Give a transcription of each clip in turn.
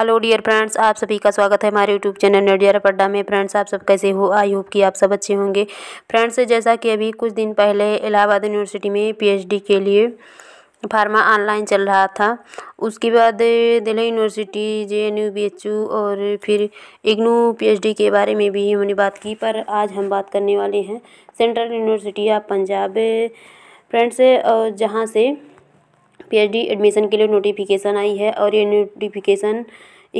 hello dear friends आप सभी का स्वागत है हमारे यूट्यूब चैनल नडियर पड्डा में फ्रेंड्स आप सब कैसे हो आई होप कि आप सब अच्छे होंगे फ्रेंड्स जैसा कि अभी कुछ दिन पहले इलाहाबाद यूनिवर्सिटी में पीएचडी के लिए फार्मा ऑनलाइन चल रहा था उसके बाद Delhi university J N U B H U और फिर इग्नू पी के बारे में भी हमने बात की पर आज हम बात करने वाले हैं central university of Punjab friends जहाँ से पीएचडी एडमिशन के लिए नोटिफिकेशन आई है और ये नोटिफिकेशन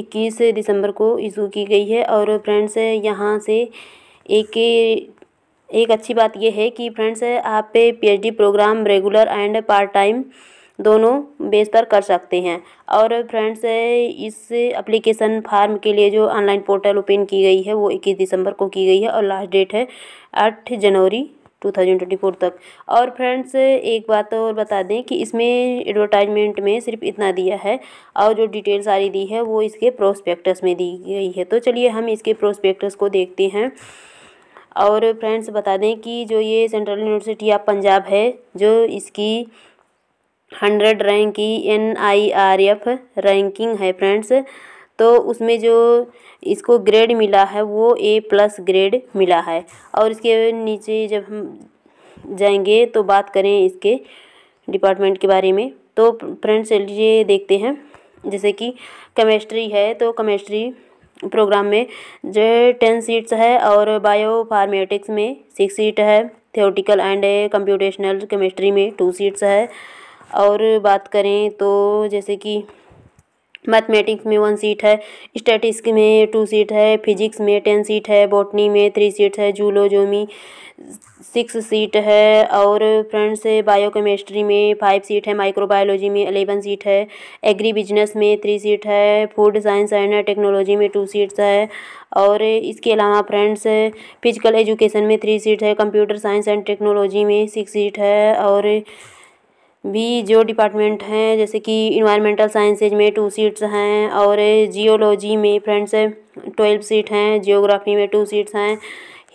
इक्कीस दिसंबर को इशू की गई है और फ्रेंड्स यहाँ से एक एक अच्छी बात यह है कि फ्रेंड्स आप PhD program regular and part time दोनों बेस पर कर सकते हैं और फ्रेंड्स इस एप्लीकेशन फार्म के लिए जो ऑनलाइन पोर्टल ओपन की गई है वो इक्कीस दिसंबर को की गई है और लास्ट डेट है आठ जनवरी 2024 तक और फ्रेंड्स एक बात और बता दें कि इसमें एडवर्टाइजमेंट में सिर्फ इतना दिया है और जो डिटेल सारी दी है वो इसके प्रोस्पेक्टस में दी गई है तो चलिए हम इसके प्रोस्पेक्टस को देखते हैं और फ्रेंड्स बता दें कि जो ये सेंट्रल यूनिवर्सिटी ऑफ पंजाब है जो इसकी हंड्रेड रैंक की N I R F ranking है फ्रेंड्स तो उसमें जो इसको ग्रेड मिला है वो ए प्लस ग्रेड मिला है और इसके नीचे जब हम जाएंगे तो बात करें इसके डिपार्टमेंट के बारे में तो फ्रेंड्स चलिए देखते हैं जैसे कि केमिस्ट्री है तो केमिस्ट्री प्रोग्राम में जो टेन सीट्स है और बायो फार्मेटिक्स में सिक्स सीट है थियोटिकल एंड कंप्यूटेशनल केमिस्ट्री में टू सीट्स है और बात करें तो जैसे कि मैथमेटिक्स में वन सीट है स्टैटिक्स में टू सीट है फिजिक्स में टेन सीट है बॉटनी में थ्री सीट है जूलोजोमी सिक्स सीट है और फ्रेंड्स बायोकेमिस्ट्री में फाइव सीट है माइक्रोबायोलॉजी में अलेवन सीट है एग्री बिजनेस में थ्री सीट है फूड साइंस एंड टेक्नोलॉजी में टू सीट्स है और इसके अलावा फ्रेंड्स फिजिकल एजुकेशन में थ्री सीट है कंप्यूटर साइंस एंड टेक्नोलॉजी में सिक्स सीट है और भी जो डिपार्टमेंट हैं जैसे कि इन्वायरमेंटल साइंसेज में टू सीट्स हैं और जियोलॉजी में फ्रेंड्स ट्वेल्व सीट हैं जियोग्राफी में टू सीट्स हैं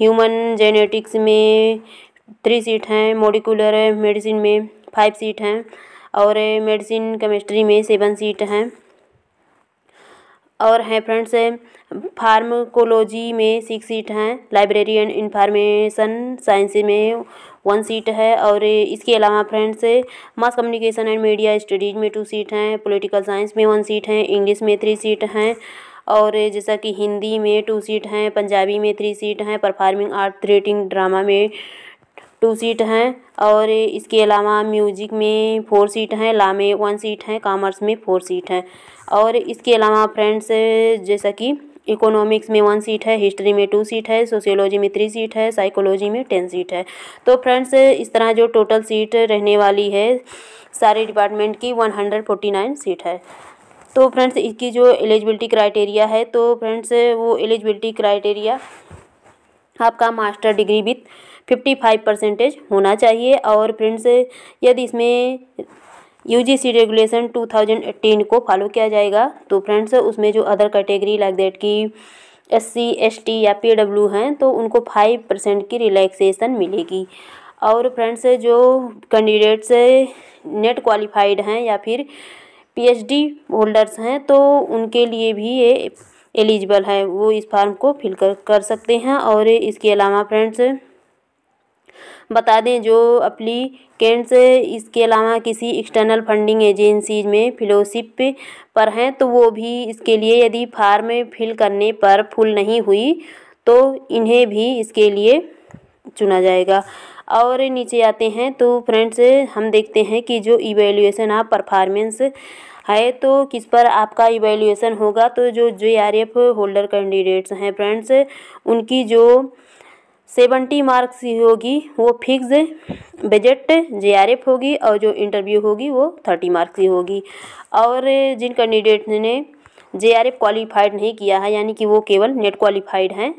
ह्यूमन जेनेटिक्स में थ्री सीट हैं मोडिकुलर मेडिसिन में फाइव सीट हैं और मेडिसिन केमिस्ट्री में सेवन सीट हैं और हैं फ्रेंड्स फार्माकोलॉजी में सिक्स सीट हैं लाइब्रेरी एंड इंफॉर्मेशन साइंस में वन सीट है और इसके अलावा friends mass communication and media studies में टू सीट हैं पॉलिटिकल साइंस में वन सीट हैं इंग्लिश में थ्री सीट हैं और जैसा कि हिंदी में टू सीट हैं पंजाबी में थ्री सीट हैं परफार्मिंग आर्ट थ्रेटिंग ड्रामा में टू सीट हैं और इसके अलावा म्यूजिक में फोर सीट हैं ला में वन सीट हैं कॉमर्स में फोर सीट हैं और इसके अलावा फ्रेंड्स जैसा कि इकोनॉमिक्स में वन सीट है हिस्ट्री में टू सीट है सोशियोलॉजी में थ्री सीट है साइकोलॉजी में टेन सीट है तो फ्रेंड्स इस तरह जो टोटल सीट रहने वाली है सारे डिपार्टमेंट की one hundred forty nine seat है तो फ्रेंड्स इसकी जो एलिजिबिलिटी क्राइटेरिया है तो फ्रेंड्स वो एलिजिबिलिटी क्राइटेरिया आपका master degree with fifty five percentage होना चाहिए और फ्रेंड्स यदि इसमें यूजीसी रेगुलेशन 2018 को फॉलो किया जाएगा तो फ्रेंड्स उसमें जो अदर कैटेगरी लाइक दैट की एस सी एस टी या पी डब्ल्यू हैं तो उनको फाइव परसेंट की रिलैक्सेशन मिलेगी और फ्रेंड्स जो कैंडिडेट्स नेट क्वालिफाइड हैं या फिर पीएचडी होल्डर्स हैं तो उनके लिए भी ये एलिजिबल है वो इस फॉर्म को फिल कर कर सकते हैं और इसके अलावा फ्रेंड्स बता दें जो अप्लीकेंट्स इसके अलावा किसी एक्सटर्नल फंडिंग एजेंसीज में फिलोशिप पर हैं तो वो भी इसके लिए यदि फार्म फिल करने पर फुल नहीं हुई तो इन्हें भी इसके लिए चुना जाएगा और नीचे आते हैं तो फ्रेंड्स हम देखते हैं कि जो इवेल्यूएसन ऑफ परफॉर्मेंस है तो किस पर आपका इवेल्यूएसन होगा तो जो J R F holder candidates हैं फ्रेंड्स उनकी जो सेवेंटी मार्क्स होगी वो फिक्स बजट जे होगी और जो इंटरव्यू होगी वो थर्टी मार्क्स की होगी और जिन कैंडिडेट ने जे आर एफ क्वालिफाइड नहीं किया है यानी कि वो केवल नेट क्वालिफाइड हैं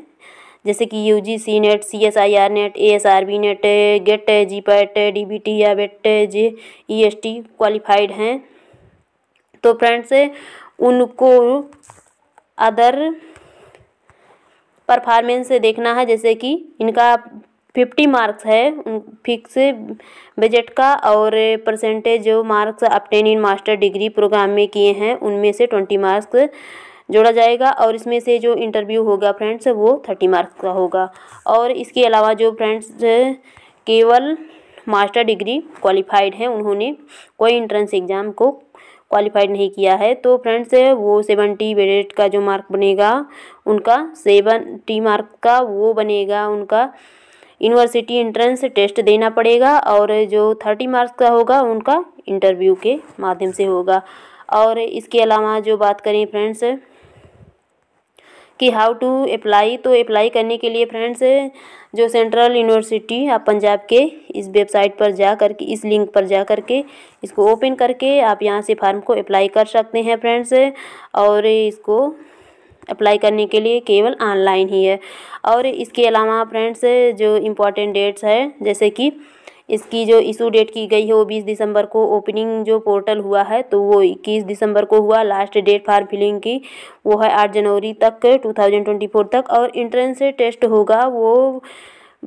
जैसे कि U G C NET C S I R NET A S R B NET GATE G PAT D B T या BET J E S T qualified हैं तो फ्रेंड्स उनको अदर परफॉर्मेंस देखना है जैसे कि इनका फिफ्टी मार्क्स है फिक्स बजट का और परसेंटेज जो marks obtain in master degree program में किए हैं उनमें से ट्वेंटी मार्क्स जोड़ा जाएगा और इसमें से जो इंटरव्यू होगा फ्रेंड्स वो थर्टी मार्क्स का होगा और इसके अलावा जो फ्रेंड्स केवल मास्टर डिग्री क्वालिफाइड हैं उन्होंने कोई इंट्रेंस एग्ज़ाम को क्वालिफाइड नहीं किया है तो फ्रेंड्स वो सेवेंटी वेट का जो मार्क बनेगा उनका सेवन टी मार्क का वो बनेगा उनका यूनिवर्सिटी एंट्रेंस टेस्ट देना पड़ेगा और जो थर्टी मार्क्स का होगा उनका इंटरव्यू के माध्यम से होगा और इसके अलावा जो बात करें फ्रेंड्स कि हाउ टू अप्लाई तो अप्लाई करने के लिए फ्रेंड्स जो सेंट्रल यूनिवर्सिटी आप पंजाब के इस वेबसाइट पर जा कर के इस लिंक पर जा कर के इसको ओपन करके आप यहाँ से फार्म को अप्लाई कर सकते हैं फ्रेंड्स और इसको अप्लाई करने के लिए केवल ऑनलाइन ही है और इसके अलावा फ्रेंड्स जो इम्पोर्टेंट डेट्स है जैसे कि इसकी जो इशू डेट की गई है वो बीस दिसंबर को ओपनिंग जो पोर्टल हुआ है तो वो इक्कीस दिसंबर को हुआ लास्ट डेट फार फिलिंग की वो है आठ जनवरी तक टू थाउजेंड ट्वेंटी फोर तक और इंट्रेंस टेस्ट होगा वो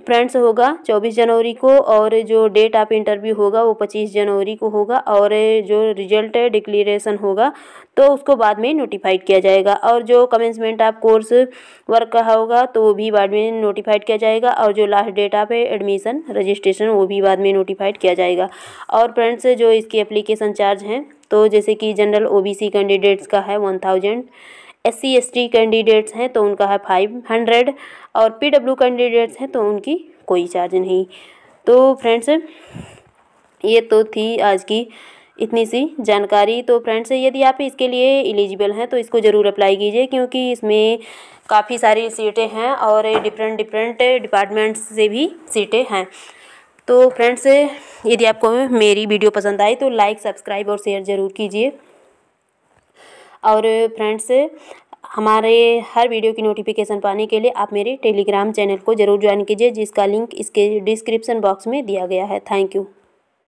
फ्रेंड्स होगा 24 जनवरी को और जो डेट ऑफ इंटरव्यू होगा वो 25 जनवरी को होगा और जो रिजल्ट डिक्लेरेशन होगा तो उसको बाद में नोटिफाइड किया जाएगा और जो कमेंसमेंट ऑफ कोर्स वर्क का होगा तो वो भी बाद में नोटिफाइड किया जाएगा और जो last date of admission registration वो भी बाद में नोटिफाइड किया जाएगा और फ्रेंड्स जो इसकी एप्लीकेशन चार्ज हैं तो जैसे कि जनरल ओ कैंडिडेट्स का है one thousand S C candidates हैं तो उनका है फाइव हंड्रेड और पी डब्ल्यू कैंडिडेट्स हैं तो उनकी कोई चार्ज नहीं तो फ्रेंड्स ये तो थी आज की इतनी सी जानकारी तो फ्रेंड्स यदि आप इसके लिए एलिजिबल हैं तो इसको ज़रूर अप्लाई कीजिए क्योंकि इसमें काफ़ी सारी सीटें हैं और डिफरेंट डिफरेंट डिपार्टमेंट्स से भी सीटें हैं तो फ्रेंड्स यदि आपको मेरी वीडियो पसंद आई तो लाइक सब्सक्राइब और शेयर ज़रूर कीजिए और फ्रेंड्स हमारे हर वीडियो की नोटिफिकेशन पाने के लिए आप मेरे टेलीग्राम चैनल को ज़रूर ज्वाइन कीजिए जिसका लिंक इसके डिस्क्रिप्शन बॉक्स में दिया गया है थैंक यू